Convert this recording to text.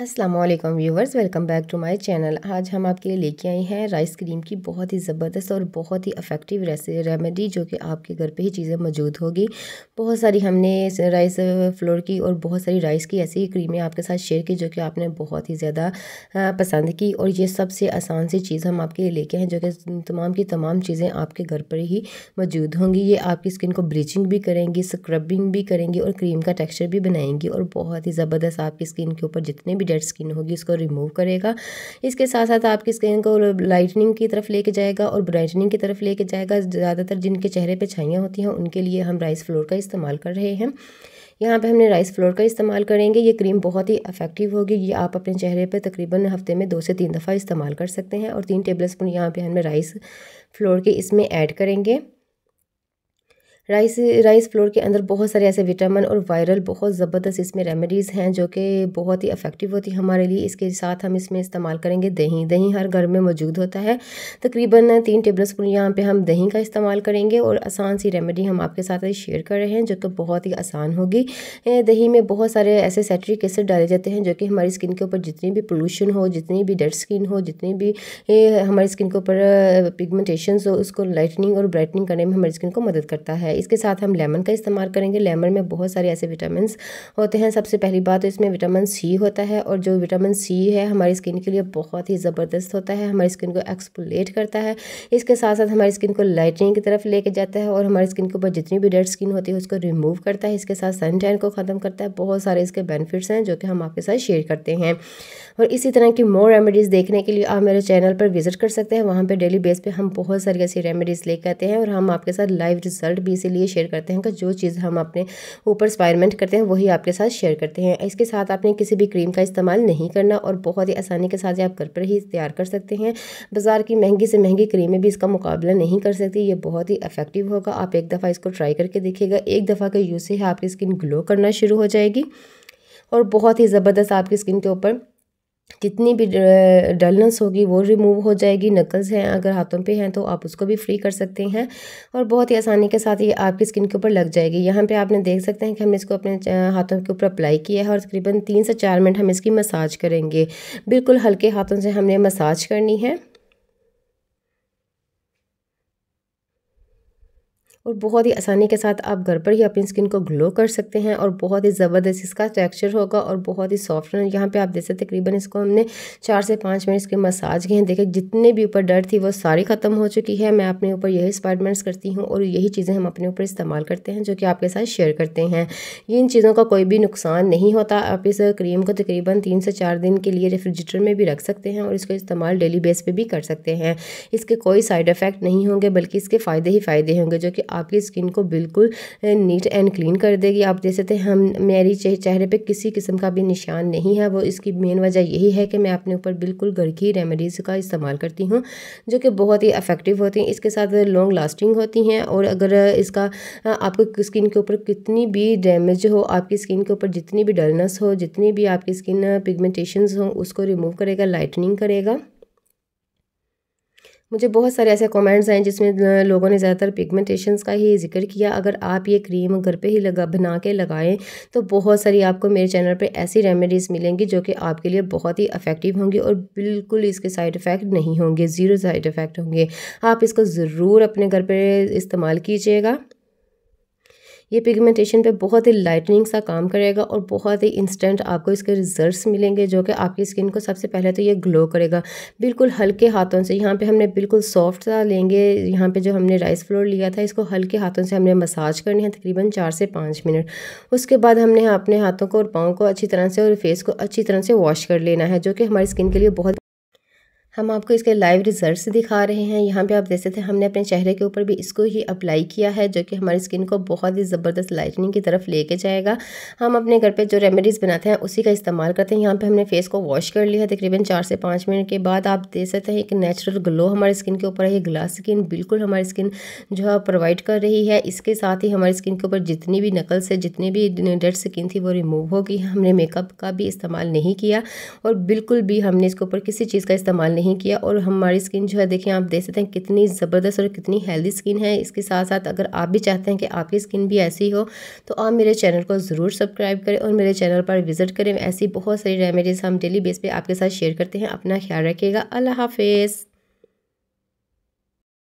Aslam viewers welcome back to my channel आज हम आपके लिए लेके आए हैं राइस क्रीम की बहुत ही ज़बरदस्त और बहुत ही अफेक्टिव रेमेडी जो कि आपके घर पे ही चीज़ें मौजूद होगी बहुत सारी हमने राइस फ्लोर की और बहुत सारी राइस की ऐसी ही क्रीमें आपके साथ शेयर की जो कि आपने बहुत ही ज़्यादा पसंद की और ये सबसे आसान सी चीज़ हम आपके लिए लेके हैं जो कि तमाम की तमाम चीज़ें आपके घर पर ही मौजूद होंगी ये आपकी स्किन को ब्लीचिंग भी करेंगी स्क्रबिंग भी करेंगी और क्रीम का टेक्स्चर भी बनाएंगी और बहुत ही ज़बरदस्त आपकी स्किन के ऊपर जितने भी डेड स्किन होगी उसको रिमूव करेगा इसके साथ साथ आपकी स्किन को लाइटनिंग की तरफ लेके जाएगा और ब्राइटनिंग की तरफ लेके जाएगा ज़्यादातर जिनके चेहरे पर छाइयाँ होती हैं उनके लिए हम राइस फ्लोर का इस्तेमाल कर रहे हैं यहाँ पे हमने राइस फ्लोर का इस्तेमाल करेंगे ये क्रीम बहुत ही इफेक्टिव होगी ये आप अपने चेहरे पे तकरीबन हफ्ते में दो से तीन दफ़ा इस्तेमाल कर सकते हैं और तीन टेबल स्पून यहाँ पर हमने राइस फ्लोर के इसमें ऐड करेंगे राइस राइस फ्लोर के अंदर बहुत सारे ऐसे विटामिन और वायरल बहुत ज़बरदस्त इसमें रेमेडीज़ हैं जो कि बहुत ही अफेक्टिव होती है हमारे लिए इसके साथ हम इसमें इस्तेमाल करेंगे दही दही हर घर में मौजूद होता है तकरीबन तीन टेबल स्पून यहाँ पर हम दही का इस्तेमाल करेंगे और आसान सी रेमेडी हम आपके साथ शेयर कर रहे हैं जो कि तो बहुत ही आसान होगी दही में बहुत सारे ऐसे सेट्रिक एसिड डाले जाते हैं जो कि हमारी स्किन के ऊपर जितनी भी पोल्यूशन हो जितनी भी डेड स्किन हो जितनी भी हमारी स्किन के ऊपर पिगमेंटेशन हो उसको लाइटनिंग और ब्राइटनिंग करने में हमारी स्किन को मदद करता है इसके साथ हम लेमन का इस्तेमाल करेंगे लेमन में बहुत सारे ऐसे विटामिन होते हैं सबसे पहली बात तो इसमें विटामिन सी होता है और जो विटामिन सी है हमारी स्किन के लिए बहुत ही ज़बरदस्त होता है हमारी स्किन को एक्सपोलेट करता है इसके साथ साथ हमारी स्किन को लाइटनिंग की तरफ लेके जाता है और हमारी स्किन के ऊपर जितनी भी डेड स्किन होती है उसको रिमूव करता है इसके साथ सन को ख़त्म करता है बहुत सारे इसके बेनिफिट्स हैं जो कि हम आपके साथ शेयर करते हैं और इसी तरह की मोर रेमेडीज़ देखने के लिए आप मेरे चैनल पर विजिट कर सकते हैं वहाँ पर डेली बेस पर हम बहुत सारी ऐसी रेमेडीज़ लेकर आते हैं और हम आपके साथ लाइव रिजल्ट भी इसीलिए शेयर करते हैं कि जो चीज़ हम अपने ऊपर स्पायरमेंट करते हैं वही आपके साथ शेयर करते हैं इसके साथ आपने किसी भी क्रीम का इस्तेमाल नहीं करना और बहुत ही आसानी के साथ आप घर पर ही तैयार कर सकते हैं बाज़ार की महंगी से महंगी क्रीमें भी इसका मुकाबला नहीं कर सकती ये बहुत ही इफेक्टिव होगा आप एक दफ़ा इसको ट्राई करके देखिएगा एक दफ़ा के यूज़ से ही आपकी स्किन ग्लो करना शुरू हो जाएगी और बहुत ही ज़बरदस्त आपकी स्किन के ऊपर जितनी भी डलनेस होगी वो रिमूव हो जाएगी नकल्स हैं अगर हाथों पे हैं तो आप उसको भी फ्री कर सकते हैं और बहुत ही आसानी के साथ ये आपकी स्किन के ऊपर लग जाएगी यहाँ पे आपने देख सकते हैं कि हमने इसको अपने हाथों के ऊपर अप्लाई किया है और तकरीबन तीन से चार मिनट हम इसकी मसाज करेंगे बिल्कुल हल्के हाथों से हमने मसाज करनी है और बहुत ही आसानी के साथ आप घर पर ही अपनी स्किन को ग्लो कर सकते हैं और बहुत ही ज़बरदस्त इसका टेक्सचर होगा और बहुत ही सॉफ्ट यहाँ पे आप जैसे तकरीबन इसको हमने चार से पाँच मिनट इसके मसाज किए हैं देखें जितने भी ऊपर डर थी वो सारी ख़त्म हो चुकी है मैं अपने ऊपर यही स्पाइडमेंट्स करती हूँ और यही चीज़ें हम अपने ऊपर इस्तेमाल करते हैं जो कि आपके साथ शेयर करते हैं इन चीज़ों का कोई भी नुकसान नहीं होता आप इस क्रीम को तकरीबन तीन से चार दिन के लिए रेफ्रिजरेटर में भी रख सकते हैं और इसका इस्तेमाल डेली बेस पर भी कर सकते हैं इसके कोई साइड इफ़ेक्ट नहीं होंगे बल्कि इसके फ़ायदे ही फ़ायदे होंगे जो कि आपकी स्किन को बिल्कुल नीट एंड क्लीन कर देगी आप देख सकते हैं हम मेरी चेहरे पे किसी किस्म का भी निशान नहीं है वो इसकी मेन वजह यही है कि मैं अपने ऊपर बिल्कुल घर की रेमेडीज़ का इस्तेमाल करती हूँ जो कि बहुत ही अफेक्टिव होती हैं इसके साथ लॉन्ग लास्टिंग होती हैं और अगर इसका आपको स्किन के ऊपर कितनी भी डैमेज हो आपकी स्किन के ऊपर जितनी भी डलनेस हो जितनी भी आपकी स्किन पिगमेंटेशन हो उसको रिमूव करेगा लाइटनिंग करेगा मुझे बहुत सारे ऐसे कमेंट्स आए जिसमें लोगों ने ज़्यादातर पिगमेंटेशंस का ही जिक्र किया अगर आप ये क्रीम घर पे ही लगा बना के लगाएं तो बहुत सारी आपको मेरे चैनल पे ऐसी रेमेडीज़ मिलेंगी जो कि आपके लिए बहुत ही अफेक्टिव होंगी और बिल्कुल इसके साइड इफ़ेक्ट नहीं होंगे ज़ीरो साइड इफ़ेक्ट होंगे आप इसको ज़रूर अपने घर पर इस्तेमाल कीजिएगा ये पिगमेंटेशन पे बहुत ही लाइटनिंग सा काम करेगा और बहुत ही इंस्टेंट आपको इसके रिजल्ट्स मिलेंगे जो कि आपकी स्किन को सबसे पहले तो ये ग्लो करेगा बिल्कुल हल्के हाथों से यहाँ पे हमने बिल्कुल सॉफ्ट सा लेंगे यहाँ पे जो हमने राइस फ्लोर लिया था इसको हल्के हाथों से हमने मसाज करनी है तकरीबन चार से पाँच मिनट उसके बाद हमने अपने हाथों को और पाँव को अच्छी तरह से और फेस को अच्छी तरह से वॉश कर लेना है जो कि हमारी स्किन के लिए बहुत हम आपको इसके लाइव रिजल्ट्स दिखा रहे हैं यहाँ पे आप देख सकते हैं हमने अपने चेहरे के ऊपर भी इसको ही अप्लाई किया है जो कि हमारी स्किन को बहुत ही ज़बरदस्त लाइटनिंग की तरफ लेके जाएगा हम अपने घर पे जो रेमेडीज़ बनाते हैं उसी का इस्तेमाल करते हैं यहाँ पे हमने फेस को वॉश कर लिया है तकरीबन चार से पाँच मिनट के बाद आप देख सकते हैं एक नेचुरल ग्लो हमारी स्किन के ऊपर है ग्लास स्किन बिल्कुल हमारी स्किन जो है प्रोवाइड कर रही है इसके साथ ही हमारी स्किन के ऊपर जितनी भी नकल से जितनी भी डेड स्किन थी वो रिमूव हो गई हमने मेकअप का भी इस्तेमाल नहीं किया और बिल्कुल भी हमने इसके ऊपर किसी चीज़ का इस्तेमाल नहीं नहीं किया और हमारी स्किन जो है देखें आप देख सकते हैं कितनी ज़बरदस्त और कितनी हेल्दी स्किन है इसके साथ साथ अगर आप भी चाहते हैं कि आपकी स्किन भी ऐसी हो तो आप मेरे चैनल को ज़रूर सब्सक्राइब करें और मेरे चैनल पर विजिट करें ऐसी बहुत सारी रेमेडीज़ हम डेली बेस पर आपके साथ शेयर करते हैं अपना ख्याल रखिएगा अल्लाह हाफिज़